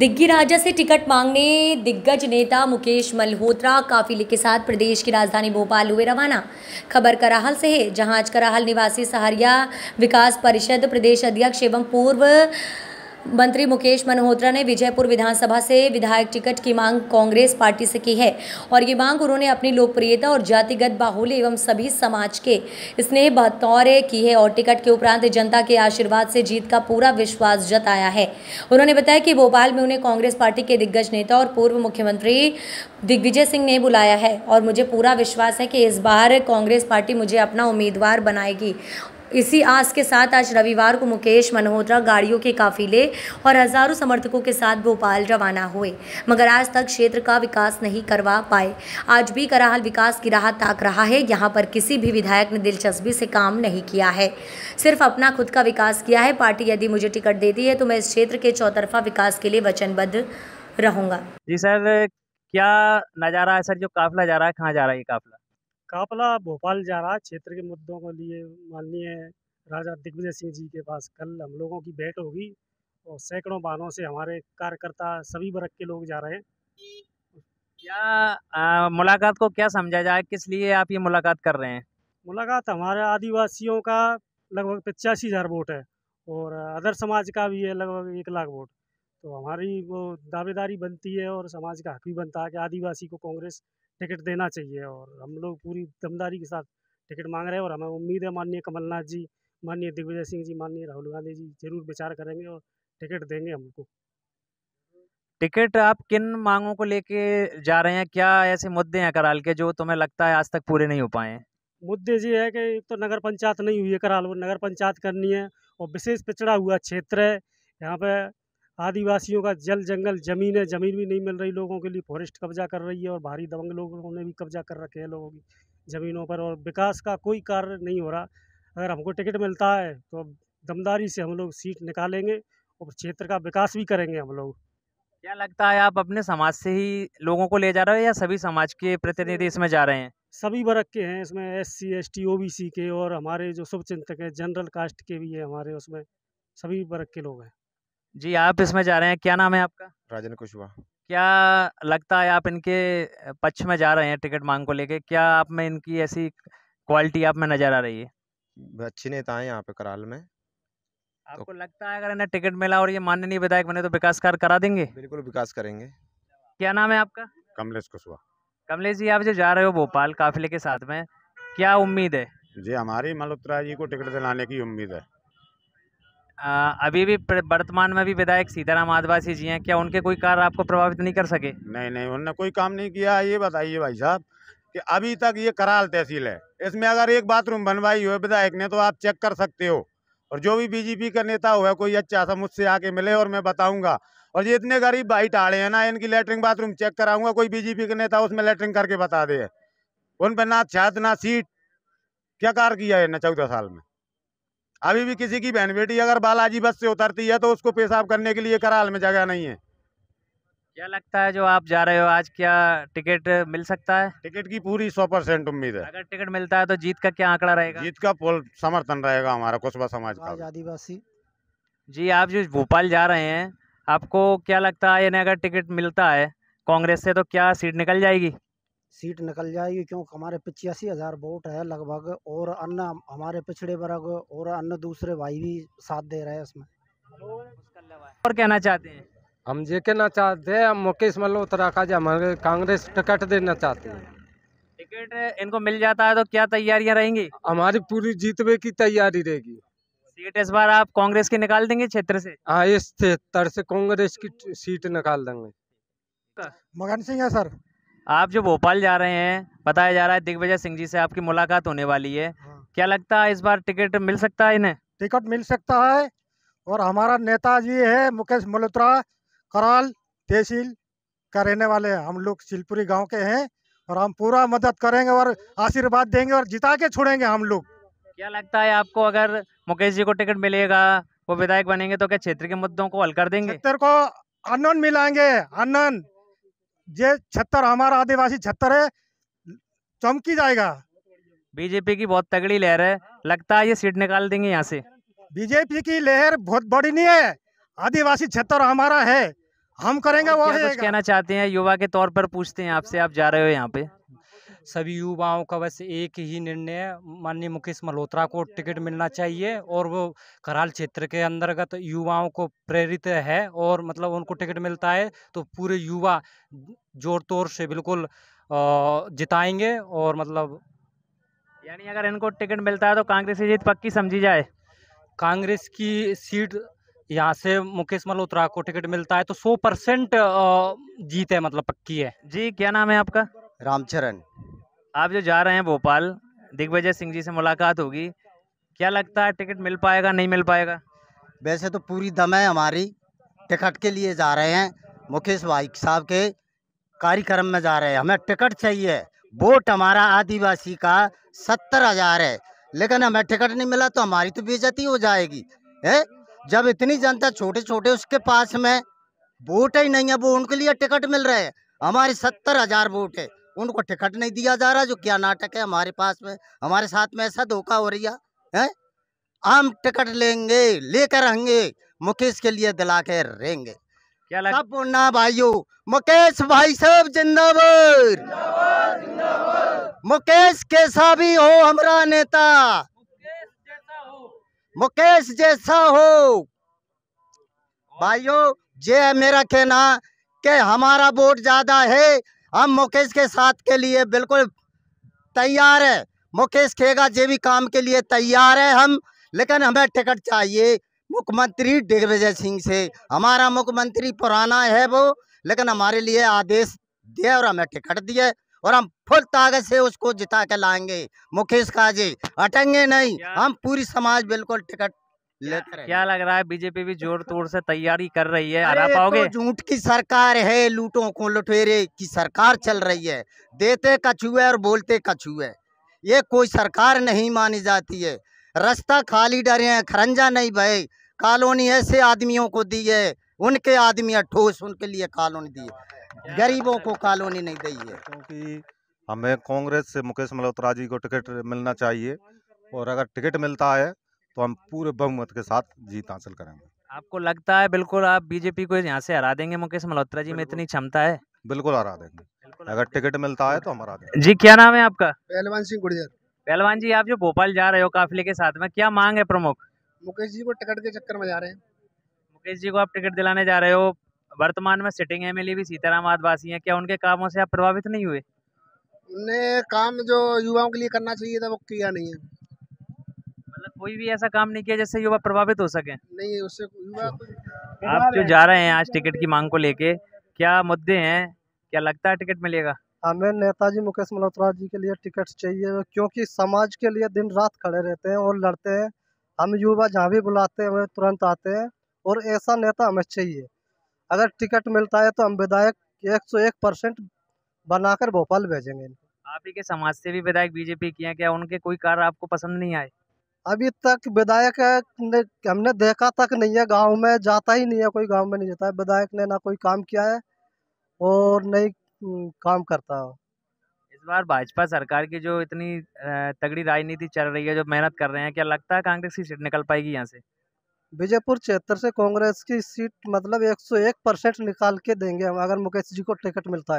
दिग्गी राजा से टिकट मांगने दिग्गज नेता मुकेश मल्होत्रा काफिले के साथ प्रदेश की राजधानी भोपाल हुए रवाना खबर कराहल से है जहां आज कराहल निवासी सहारिया विकास परिषद प्रदेश अध्यक्ष एवं पूर्व मंत्री मुकेश मल्होत्रा ने विजयपुर विधानसभा से विधायक टिकट की मांग कांग्रेस पार्टी से की है और ये मांग उन्होंने अपनी लोकप्रियता और जातिगत बाहुल्य एवं सभी समाज के स्नेह बतौर की है और टिकट के उपरांत जनता के आशीर्वाद से जीत का पूरा विश्वास जताया है उन्होंने बताया कि भोपाल में उन्हें कांग्रेस पार्टी के दिग्गज नेता और पूर्व मुख्यमंत्री दिग्विजय सिंह ने बुलाया है और मुझे पूरा विश्वास है कि इस बार कांग्रेस पार्टी मुझे अपना उम्मीदवार बनाएगी इसी आस के साथ आज रविवार को मुकेश मल्होत्रा गाड़ियों के काफिले और हजारों समर्थकों के साथ भोपाल रवाना हुए मगर आज तक क्षेत्र का विकास नहीं करवा पाए आज भी कराहल विकास की राह ताक रहा है यहाँ पर किसी भी विधायक ने दिलचस्पी से काम नहीं किया है सिर्फ अपना खुद का विकास किया है पार्टी यदि मुझे टिकट देती है तो मैं इस क्षेत्र के चौतरफा विकास के लिए वचनबद्ध रहूंगा जी सर क्या नज़ारा है सर जो काफिला जा रहा है कहाँ जा रहा है ये काफिला कापला भोपाल जा रहा क्षेत्र के मुद्दों को लिए माननीय राजा दिग्विजय सिंह जी के पास कल हम लोगों की भेंट होगी और सैकड़ों बानों से हमारे कार्यकर्ता सभी वर्ग के लोग जा रहे हैं क्या मुलाकात को क्या समझा जाए किस लिए आप ये मुलाकात कर रहे हैं मुलाकात हमारे आदिवासियों का लगभग पचासी हज़ार वोट है और अदर समाज का भी है लगभग एक लाख वोट तो हमारी वो दावेदारी बनती है और समाज का हक भी बनता है कि आदिवासी को कांग्रेस टिकट देना चाहिए और हम लोग पूरी दमदारी के साथ टिकट मांग रहे हैं और हमें उम्मीद है माननीय कमलनाथ जी माननीय दिग्विजय सिंह जी माननीय राहुल गांधी जी जरूर विचार करेंगे और टिकट देंगे हमको टिकट आप किन मांगों को लेके जा रहे हैं क्या ऐसे मुद्दे हैं कराल के जो तुम्हें लगता है आज तक पूरे नहीं हो पाए हैं मुद्दे ये है कि एक तो नगर पंचायत नहीं हुई है कराल वो नगर पंचायत करनी है और विशेष पिछड़ा हुआ क्षेत्र है यहाँ पे आदिवासियों का जल जंगल ज़मीन है ज़मीन भी नहीं मिल रही लोगों के लिए फॉरेस्ट कब्जा कर रही है और भारी दबंग लोगों ने भी कब्जा कर रखे हैं लोगों की ज़मीनों पर और विकास का कोई कार्य नहीं हो रहा अगर हमको टिकट मिलता है तो दमदारी से हम लोग सीट निकालेंगे और क्षेत्र का विकास भी करेंगे हम लोग क्या लगता है आप अपने समाज से ही लोगों को ले जा रहे हो या सभी समाज के प्रतिनिधि इसमें जा रहे हैं सभी वर्ग के हैं इसमें S C S T O B C के और हमारे जो चिंतक हैं जनरल कास्ट के भी हैं हमारे उसमें सभी वर्ग के लोग हैं जी आप इसमें जा रहे हैं क्या नाम है आपका राजन कुशवाहा क्या लगता है आप इनके पक्ष में जा रहे हैं टिकट मांग को लेके क्या आप में इनकी ऐसी क्वालिटी आप में नज़र आ रही है अच्छे नेता है यहाँ पे कराल में तो आपको तो, लगता है अगर इन्हें टिकट मिला और ये माननीय विधायक बने तो विकास कार्य करा देंगे बिल्कुल विकास करेंगे क्या नाम है आपका कमलेश कुशवाहा कमलेश जी आप जो जा रहे हो भोपाल काफिले के साथ में क्या उम्मीद है जी हमारी मल्होत्रा जी को टिकट दिलाने की उम्मीद है अभी भी वर्तमान में भी विधायक सीताराम आदिवासी जी हैं क्या उनके कोई कार्य आपको प्रभावित नहीं कर सके नहीं नहीं उन्होंने कोई काम नहीं किया ये बताइए भाई साहब कि अभी तक ये कराल तहसील है इसमें अगर एक बाथरूम बनवाई हो विधायक ने तो आप चेक कर सकते हो और जो भी बीजेपी का नेता हुआ कोई अच्छा सा मुझसे आके मिले और मैं बताऊंगा और ये इतने गरीब भाई टाड़े हैं ना इनकी लेटरिन बाथरूम चेक कराऊंगा कोई बीजेपी का नेता उसमें लेटरिन करके बता दे उन पर ना छत ना सीट क्या कार किया है ना चौदह साल में अभी भी किसी की बहन बेटी अगर बालाजी बस से उतरती है तो उसको पेशाब करने के लिए कराल में जगह नहीं है क्या लगता है जो आप जा रहे हो आज क्या टिकट मिल सकता है टिकट की पूरी सौ परसेंट उम्मीद है अगर टिकट मिलता है तो जीत का क्या आंकड़ा रहेगा जीत का समर्थन रहेगा हमारा कुशबा समाज का आदिवासी जी आप जो भोपाल जा रहे हैं आपको क्या लगता है यानी अगर टिकट मिलता है कांग्रेस से तो क्या सीट निकल जाएगी सीट निकल जाएगी क्योंकि हमारे पचासी हज़ार वोट है लगभग और अन्य हमारे पिछड़े वर्ग और अन्य दूसरे भाई भी साथ दे रहे हैं इसमें और कहना चाहते हैं हम ये कहना चाहते हैं हम मुकेश मल्होत्रा का जो हमारे कांग्रेस टिकट देना चाहते हैं टिकट इनको मिल जाता है तो क्या तैयारियां रहेंगी हमारी पूरी जीतने की तैयारी रहेगी सीट इस बार आप कांग्रेस की निकाल देंगे क्षेत्र से हाँ इस क्षेत्र से कांग्रेस की सीट निकाल देंगे मगन सिंह है सर आप जो भोपाल जा रहे हैं बताया जा रहा है दिग्विजय सिंह जी से आपकी मुलाकात होने वाली है हाँ। क्या लगता है इस बार टिकट मिल सकता है इन्हें टिकट मिल सकता है और हमारा नेता जी है मुकेश मल्होत्रा कराल तहसील का रहने वाले हम लोग शिलपुरी गाँव के हैं और हम पूरा मदद करेंगे और आशीर्वाद देंगे और जिता के छोड़ेंगे हम लोग क्या लगता है आपको अगर मुकेश जी को टिकट मिलेगा वो विधायक बनेंगे तो क्या क्षेत्र के मुद्दों को हल कर देंगे क्षेत्र को अनन मिलाएंगे अनन ये छत्तर हमारा आदिवासी छत्तर है चमकी जाएगा बीजेपी की बहुत तगड़ी लहर है लगता है ये सीट निकाल देंगे यहाँ से बीजेपी की लहर बहुत बड़ी नहीं है आदिवासी छत्तर हमारा है हम करेंगे वो कुछ कहना चाहते हैं युवा के तौर पर पूछते हैं आपसे आप जा रहे हो यहाँ पे सभी युवाओं का बस एक ही निर्णय माननीय मुकेश मल्होत्रा को टिकट मिलना चाहिए और वो कराल क्षेत्र के अंतर्गत युवाओं को प्रेरित है और मतलब उनको टिकट मिलता है तो पूरे युवा जोर तोर से बिल्कुल जिताएंगे और मतलब यानी अगर इनको टिकट मिलता है तो कांग्रेस की जीत पक्की समझी जाए कांग्रेस की सीट यहाँ से मुकेश मल्होत्रा को टिकट मिलता है तो 100 परसेंट जीत है मतलब पक्की है जी क्या नाम है आपका रामचरण आप जो जा रहे हैं भोपाल दिग्विजय सिंह जी से मुलाकात होगी क्या लगता है टिकट मिल पाएगा नहीं मिल पाएगा वैसे तो पूरी दम है हमारी टिकट के लिए जा रहे हैं मुकेश भाई साहब के कार्यक्रम में जा रहे हैं हमें टिकट चाहिए वोट हमारा आदिवासी का सत्तर हजार है लेकिन हमें टिकट नहीं मिला तो हमारी तो बेजती हो जाएगी है जब इतनी जनता छोटे छोटे उसके पास में वोट ही नहीं है वो उनके लिए टिकट मिल रहे हैं हमारे सत्तर हजार वोट है उनको टिकट नहीं दिया जा रहा जो क्या नाटक है हमारे पास में हमारे साथ में ऐसा धोखा हो रही है हम टिकट लेंगे लेकर रहेंगे मुकेश के लिए दिला के रहेंगे क्या लग... सब ना भाइयों मुकेश भाई साहब जिंदाबाद मुकेश कैसा भी हो हमारा नेता मुकेश जैसा हो भाइयों जे मेरा कहना के हमारा वोट ज्यादा है हम मुकेश के साथ के लिए बिल्कुल तैयार है मुकेश खेगा जे भी काम के लिए तैयार है हम लेकिन हमें टिकट चाहिए मुख्यमंत्री दिग्विजय सिंह से हमारा मुख्यमंत्री पुराना है वो लेकिन हमारे लिए आदेश दिया और हमें टिकट दिए और हम फुल ताकत से उसको जिता के लाएंगे मुकेश का जी हटेंगे नहीं हम पूरी समाज बिल्कुल टिकट क्या लग रहा है बीजेपी भी जोर तोड़ से तैयारी कर रही है हरा पाओगे तो झूठ तो की सरकार है लूटों को लुटेरे की सरकार चल रही है देते कछुए और बोलते कछुए ये कोई सरकार नहीं मानी जाती है रास्ता खाली डरे हैं खरंजा नहीं भय कॉलोनी ऐसे आदमियों को दी है उनके आदमी ठोस उनके लिए कॉलोनी दी है गरीबों को कॉलोनी नहीं दी है क्योंकि हमें कांग्रेस से मुकेश मल्होत्रा जी को टिकट मिलना चाहिए और अगर टिकट मिलता है तो हम पूरे बहुमत के साथ जीत हासिल करेंगे आपको लगता है बिल्कुल आप बीजेपी को यहाँ से हरा देंगे मुकेश मल्होत्रा जी में इतनी क्षमता है बिल्कुल हरा देंगे अगर टिकट मिलता है तो हम हरा देंगे जी क्या नाम है आपका पहलवान सिंह गुर्जर पहलवान जी आप जो भोपाल जा रहे हो काफिले के साथ में क्या मांग है प्रमुख मुकेश जी को टिकट के चक्कर में जा रहे हैं मुकेश जी को आप टिकट दिलाने जा रहे हो वर्तमान में सिटिंग ए भी सीताराम आदिवासी है क्या उनके कामों से आप प्रभावित नहीं हुए उन्हें काम जो युवाओं के लिए करना चाहिए था वो किया नहीं है कोई भी ऐसा काम नहीं किया जिससे युवा प्रभावित हो सके नहीं उससे अच्छा। आप जो जा रहे हैं आज टिकट की मांग को लेके क्या मुद्दे हैं क्या लगता है टिकट मिलेगा हमें नेताजी मुकेश मल्होत्रा जी के लिए टिकट चाहिए क्योंकि समाज के लिए दिन रात खड़े रहते हैं और लड़ते हैं हम युवा जहाँ भी बुलाते हैं तुरंत आते हैं और ऐसा नेता हमें चाहिए अगर टिकट मिलता है तो हम विधायक एक सौ एक परसेंट बनाकर भोपाल भेजेंगे आप ही के समाज से भी विधायक बीजेपी किए क्या उनके कोई कार्य आपको पसंद नहीं आए अभी तक विधायक ने हमने देखा तक नहीं है गांव में जाता ही नहीं है कोई गांव में नहीं जाता है विधायक ने ना कोई काम किया है और नहीं हम्म, काम करता है इस बार भाजपा सरकार की जो इतनी तगड़ी राजनीति चल रही है जो मेहनत कर रहे हैं क्या लगता है कांग्रेस की सीट निकल पाएगी यहाँ से विजयपुर क्षेत्र से कांग्रेस की सीट मतलब एक परसेंट निकाल के देंगे हम अगर मुकेश जी को टिकट मिलता है